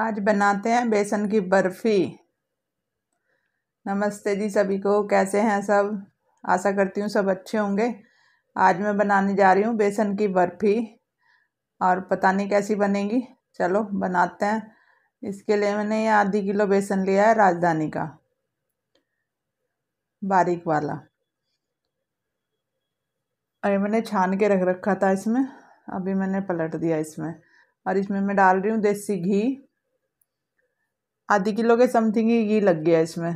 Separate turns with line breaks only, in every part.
आज बनाते हैं बेसन की बर्फ़ी नमस्ते जी सभी को कैसे हैं सब आशा करती हूँ सब अच्छे होंगे आज मैं बनाने जा रही हूँ बेसन की बर्फ़ी और पता नहीं कैसी बनेगी चलो बनाते हैं इसके लिए मैंने ये आधी किलो बेसन लिया है राजधानी का बारीक वाला और मैंने छान के रख रखा था इसमें अभी मैंने पलट दिया इसमें और इसमें मैं डाल रही हूँ देसी घी आधी किलो के समथिंग ही घी लग गया इसमें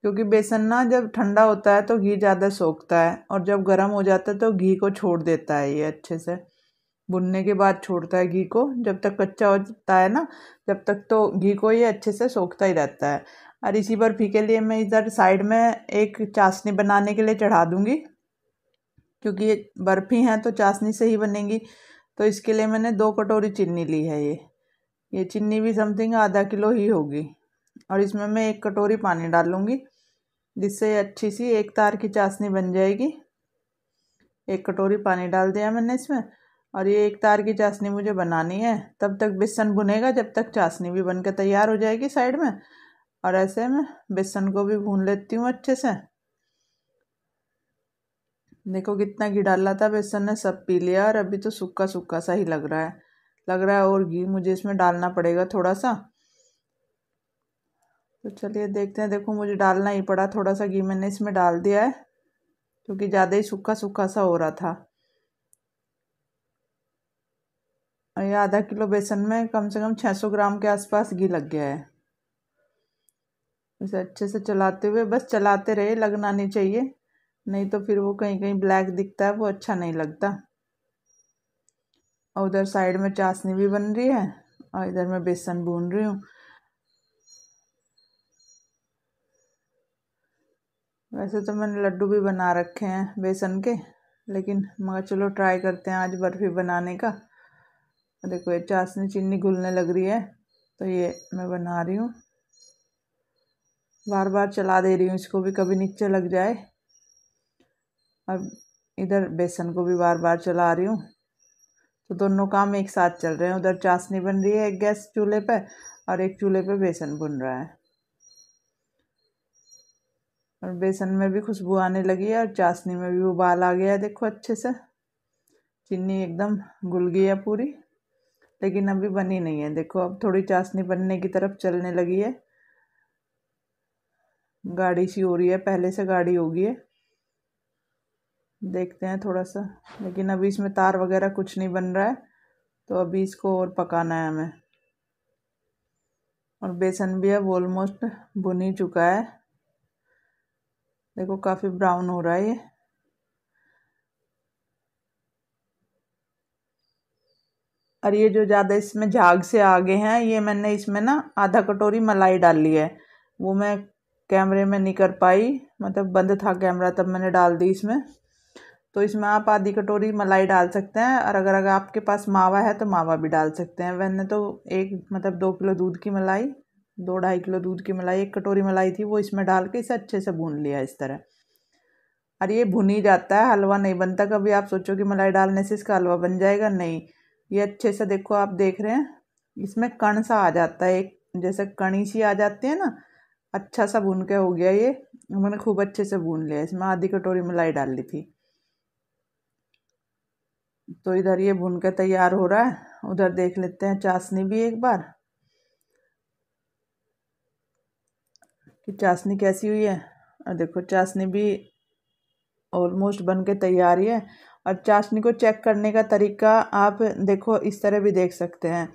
क्योंकि बेसन ना जब ठंडा होता है तो घी ज़्यादा सोखता है और जब गर्म हो जाता है तो घी को छोड़ देता है ये अच्छे से भुनने के बाद छोड़ता है घी को जब तक कच्चा होता है ना जब तक तो घी को ये अच्छे से सोखता ही रहता है और इसी बर्फ़ी के लिए मैं इधर साइड में एक चाशनी बनाने के लिए चढ़ा दूँगी क्योंकि ये बर्फ़ी हैं तो चाशनी से ही बनेंगी तो इसके लिए मैंने दो कटोरी चीनी ली है ये ये चीनी भी समथिंग आधा किलो ही होगी और इसमें मैं एक कटोरी पानी डाल लूँगी जिससे अच्छी सी एक तार की चाशनी बन जाएगी एक कटोरी पानी डाल दिया मैंने इसमें और ये एक तार की चाशनी मुझे बनानी है तब तक बेसन भुनेगा जब तक चाशनी भी बनकर तैयार हो जाएगी साइड में और ऐसे मैं बेसन को भी भून लेती हूँ अच्छे से देखो कितना घी डाला था बेसन ने सब पी लिया और अभी तो सूखा सूखा सा ही लग रहा है लग रहा है और घी मुझे इसमें डालना पड़ेगा थोड़ा सा तो चलिए देखते हैं देखो मुझे डालना ही पड़ा थोड़ा सा घी मैंने इसमें डाल दिया है क्योंकि ज़्यादा ही सूखा सूखा सा हो रहा था ये आधा किलो बेसन में कम से कम 600 ग्राम के आसपास घी लग गया है इसे अच्छे से चलाते हुए बस चलाते रहे लगना नहीं चाहिए नहीं तो फिर वो कहीं कहीं ब्लैक दिखता है वो अच्छा नहीं लगता और उधर साइड में चाशनी भी बन रही है और इधर मैं बेसन भून रही हूँ वैसे तो मैंने लड्डू भी बना रखे हैं बेसन के लेकिन मगर चलो ट्राई करते हैं आज बर्फ़ी बनाने का देखो ये चाशनी चीनी घुलने लग रही है तो ये मैं बना रही हूँ बार बार चला दे रही हूँ इसको भी कभी नीचे लग जाए और इधर बेसन को भी बार बार चला रही हूँ तो दोनों काम एक साथ चल रहे हैं उधर चाशनी बन रही है एक गैस चूल्हे पे और एक चूल्हे पे बेसन बुन रहा है और बेसन में भी खुशबू आने लगी है और चाशनी में भी उबाल आ गया है देखो अच्छे से चीनी एकदम घुल गई है पूरी लेकिन अभी बनी नहीं है देखो अब थोड़ी चाशनी बनने की तरफ चलने लगी है गाड़ी सी हो रही है पहले से गाड़ी होगी है देखते हैं थोड़ा सा लेकिन अभी इसमें तार वगैरह कुछ नहीं बन रहा है तो अभी इसको और पकाना है हमें और बेसन भी अब ऑलमोस्ट भुन ही चुका है देखो काफ़ी ब्राउन हो रहा है ये और ये जो ज़्यादा इसमें झाग से आगे हैं ये मैंने इसमें ना आधा कटोरी मलाई डाल ली है वो मैं कैमरे में नहीं कर पाई मतलब बंद था कैमरा तब मैंने डाल दी इसमें तो इसमें आप आधी कटोरी मलाई डाल सकते हैं और अगर अगर आपके पास मावा है तो मावा भी डाल सकते हैं मैंने तो एक मतलब दो किलो दूध की मलाई दो ढाई किलो दूध की मलाई एक कटोरी मलाई थी वो इसमें डाल के इसे अच्छे से भून लिया इस तरह और ये भुन ही जाता है हलवा नहीं बनता कभी आप सोचो कि मलाई डालने से इसका हलवा बन जाएगा नहीं ये अच्छे से देखो आप देख रहे हैं इसमें कण सा आ जाता है एक जैसे कणी सी आ जाती है ना अच्छा सा भून के हो गया ये मैंने खूब अच्छे से भून लिया इसमें आधी कटोरी मलाई डाल ली थी तो इधर ये भुन के तैयार हो रहा है उधर देख लेते हैं चाशनी भी एक बार कि चाशनी कैसी हुई है और देखो चाशनी भी ऑलमोस्ट बन के तैयार ही है और चाशनी को चेक करने का तरीका आप देखो इस तरह भी देख सकते हैं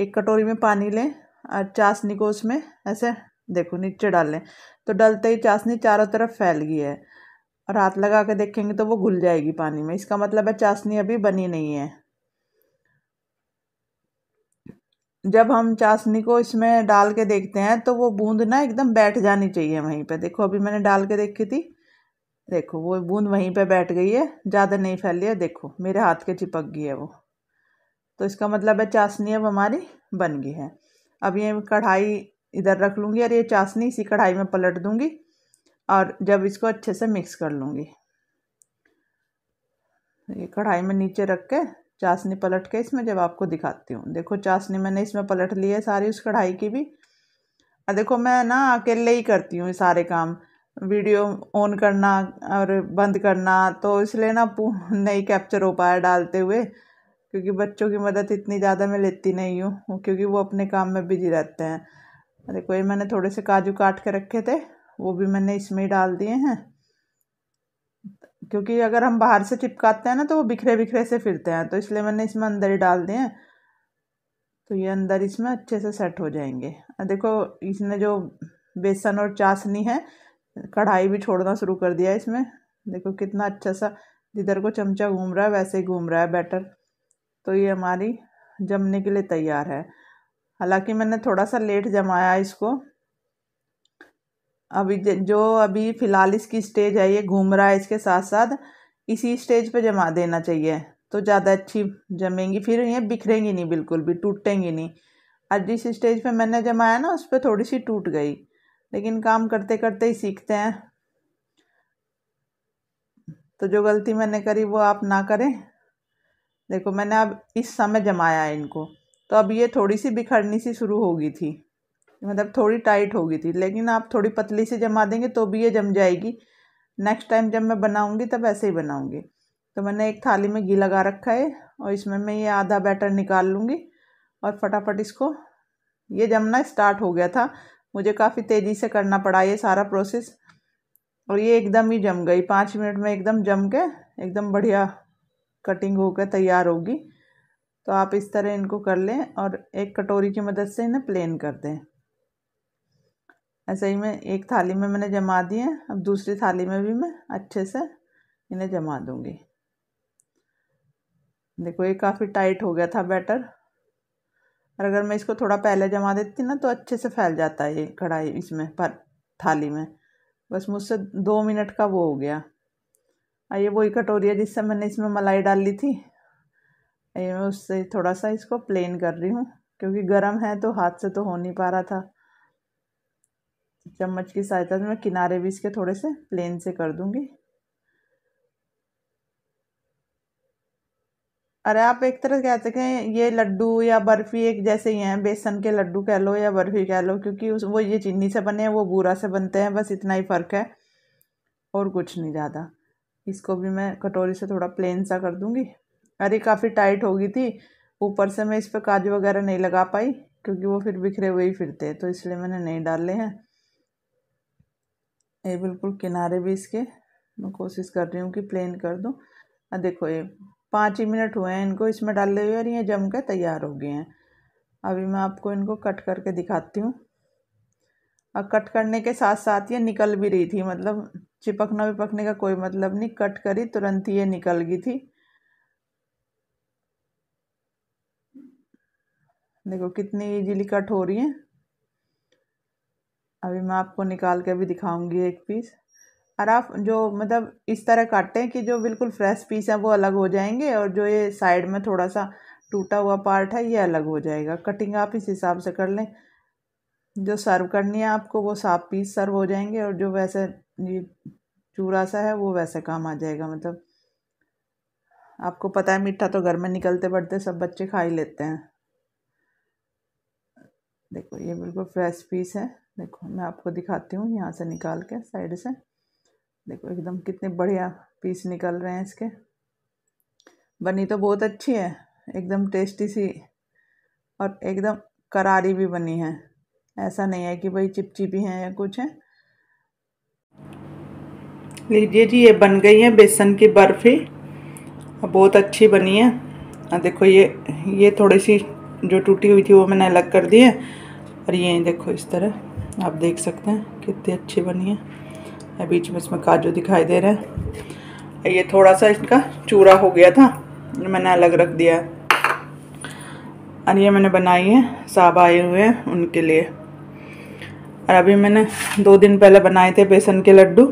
एक कटोरी में पानी लें और चाशनी को उसमें ऐसे देखो नीचे डाल लें तो डलते ही चाशनी चारों तरफ फैल गई है और हाथ लगा के देखेंगे तो वो घुल जाएगी पानी में इसका मतलब है चाशनी अभी बनी नहीं है जब हम चाशनी को इसमें डाल के देखते हैं तो वो बूंद ना एकदम बैठ जानी चाहिए वहीं पे देखो अभी मैंने डाल के देखी थी देखो वो बूंद वहीं पे बैठ गई है ज़्यादा नहीं फैली है देखो मेरे हाथ के चिपक गई है वो तो इसका मतलब है चाशनी अब हमारी बन गई है अब ये कढ़ाई इधर रख लूँगी और ये चाशनी इसी कढ़ाई में पलट दूँगी और जब इसको अच्छे से मिक्स कर लूँगी ये कढ़ाई में नीचे रख के चाशनी पलट के इसमें जब आपको दिखाती हूँ देखो चाशनी मैंने इसमें पलट ली है सारी उस कढ़ाई की भी और देखो मैं ना अकेले ही करती हूँ सारे काम वीडियो ऑन करना और बंद करना तो इसलिए ना नहीं कैप्चर हो पाया डालते हुए क्योंकि बच्चों की मदद इतनी ज़्यादा मैं लेती नहीं हूँ क्योंकि वो अपने काम में बिजी रहते हैं देखो ये मैंने थोड़े से काजू काट के रखे थे वो भी मैंने इसमें डाल दिए हैं क्योंकि अगर हम बाहर से चिपकाते हैं ना तो वो बिखरे बिखरे से फिरते हैं तो इसलिए मैंने इसमें अंदर ही डाल दिए हैं तो ये अंदर इसमें अच्छे से सेट हो जाएंगे देखो इसने जो बेसन और चाशनी है कढ़ाई भी छोड़ना शुरू कर दिया इसमें देखो कितना अच्छा सा जिधर को चमचा घूम रहा है वैसे ही घूम रहा है बैटर तो ये हमारी जमने के लिए तैयार है हालांकि मैंने थोड़ा सा लेट जमाया इसको अभी जो अभी फ़िलहाल इसकी स्टेज है ये घूम रहा है इसके साथ साथ इसी स्टेज पे जमा देना चाहिए तो ज़्यादा अच्छी जमेंगी फिर ये बिखरेंगी नहीं बिल्कुल भी टूटेंगी नहीं और जिस स्टेज पे मैंने जमाया ना उस पर थोड़ी सी टूट गई लेकिन काम करते करते ही सीखते हैं तो जो गलती मैंने करी वो आप ना करें देखो मैंने अब इस समय जमाया है इनको तो अब ये थोड़ी सी बिखरनी सी शुरू होगी थी मतलब थोड़ी टाइट हो गई थी लेकिन आप थोड़ी पतली सी जमा देंगे तो भी ये जम जाएगी नेक्स्ट टाइम जब मैं बनाऊँगी तब ऐसे ही बनाऊँगी तो मैंने एक थाली में घी लगा रखा है और इसमें मैं ये आधा बैटर निकाल लूँगी और फटाफट इसको ये जमना स्टार्ट हो गया था मुझे काफ़ी तेज़ी से करना पड़ा ये सारा प्रोसेस और ये एकदम ही जम गई पाँच मिनट में एकदम जम के एकदम बढ़िया कटिंग होकर तैयार होगी तो आप इस तरह इनको कर लें और एक कटोरी की मदद से इन्हें प्लेन कर दें ऐसे ही मैं एक थाली में मैंने जमा दिए अब दूसरी थाली में भी मैं अच्छे से इन्हें जमा दूँगी देखो ये काफ़ी टाइट हो गया था बैटर और अगर मैं इसको थोड़ा पहले जमा देती ना तो अच्छे से फैल जाता है ये कढ़ाई इसमें पर थाली में बस मुझसे दो मिनट का वो हो गया और ये वही कटोरी है जिससे मैंने इसमें मलाई डाल ली थी ये मैं उससे थोड़ा सा इसको प्लेन कर रही हूँ क्योंकि गर्म है तो हाथ से तो हो नहीं पा रहा था चम्मच की सहायता से मैं किनारे भी इसके थोड़े से प्लेन से कर दूंगी अरे आप एक तरह कह सकते हैं ये लड्डू या बर्फ़ी एक जैसे ही हैं बेसन के लड्डू कह लो या बर्फ़ी कह लो क्योंकि उस वो ये चीनी से बने हैं वो बूरा से बनते हैं बस इतना ही फ़र्क है और कुछ नहीं ज़्यादा इसको भी मैं कटोरी से थोड़ा प्लेन सा कर दूंगी अरे काफ़ी टाइट होगी थी ऊपर से मैं इस पर काजू वगैरह नहीं लगा पाई क्योंकि वो फिर बिखरे हुए ही फिरते तो इसलिए मैंने नहीं डाले हैं ये बिल्कुल किनारे भी इसके मैं कोशिश कर रही हूँ कि प्लेन कर दूँ देखो ये पाँच ही मिनट हुए हैं इनको इसमें डाले हुए और ये जम के तैयार हो गए हैं अभी मैं आपको इनको कट करके दिखाती हूँ और कट करने के साथ साथ ये निकल भी रही थी मतलब चिपकना विपकने का कोई मतलब नहीं कट करी तुरंत ही ये निकल गई थी देखो कितनी इजीली कट हो रही है अभी मैं आपको निकाल के भी दिखाऊंगी एक पीस और आप जो मतलब इस तरह काटें कि जो बिल्कुल फ्रेश पीस है वो अलग हो जाएंगे और जो ये साइड में थोड़ा सा टूटा हुआ पार्ट है ये अलग हो जाएगा कटिंग आप इस हिसाब से कर लें जो सर्व करनी है आपको वो साफ पीस सर्व हो जाएंगे और जो वैसे ये चूरा सा है वो वैसे काम आ जाएगा मतलब आपको पता है मीठा तो घर में निकलते बढ़ते सब बच्चे खा ही लेते हैं देखो ये बिल्कुल फ्रेश पीस है देखो मैं आपको दिखाती हूँ यहाँ से निकाल के साइड से देखो एकदम कितने बढ़िया पीस निकल रहे हैं इसके बनी तो बहुत अच्छी है एकदम टेस्टी सी और एकदम करारी भी बनी है ऐसा नहीं है कि भाई चिपचिपी है या कुछ है लीजिए जी ये बन गई है बेसन की बर्फ़ी बहुत अच्छी बनी है देखो ये ये थोड़ी सी जो टूटी हुई थी वो मैंने अलग कर दी है और ये देखो इस तरह आप देख सकते हैं कितनी अच्छी बनी है बीच में इसमें काजू दिखाई दे रहे हैं ये थोड़ा सा इसका चूरा हो गया था मैंने अलग रख दिया है और ये मैंने बनाई है साहब आए हुए हैं उनके लिए और अभी मैंने दो दिन पहले बनाए थे बेसन के लड्डू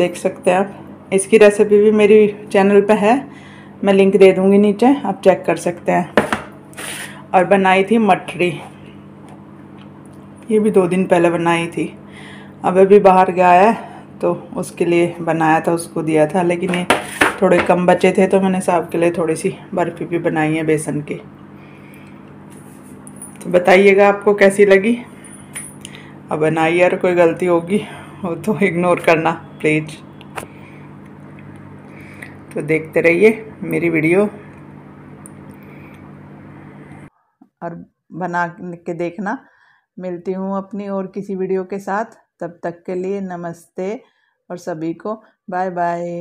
देख सकते हैं आप इसकी रेसिपी भी मेरी चैनल पे है मैं लिंक दे दूँगी नीचे आप चेक कर सकते हैं और बनाई थी मठरी ये भी दो दिन पहले बनाई थी अब अभी बाहर गया है तो उसके लिए बनाया था उसको दिया था लेकिन ये थोड़े कम बचे थे तो मैंने साहब के लिए थोड़ी सी बर्फ़ी भी बनाई है बेसन की तो बताइएगा आपको कैसी लगी अब बनाइए और कोई गलती होगी वो तो इग्नोर करना प्लीज़ तो देखते रहिए मेरी वीडियो और बना के देखना मिलती हूँ अपनी और किसी वीडियो के साथ तब तक के लिए नमस्ते और सभी को बाय बाय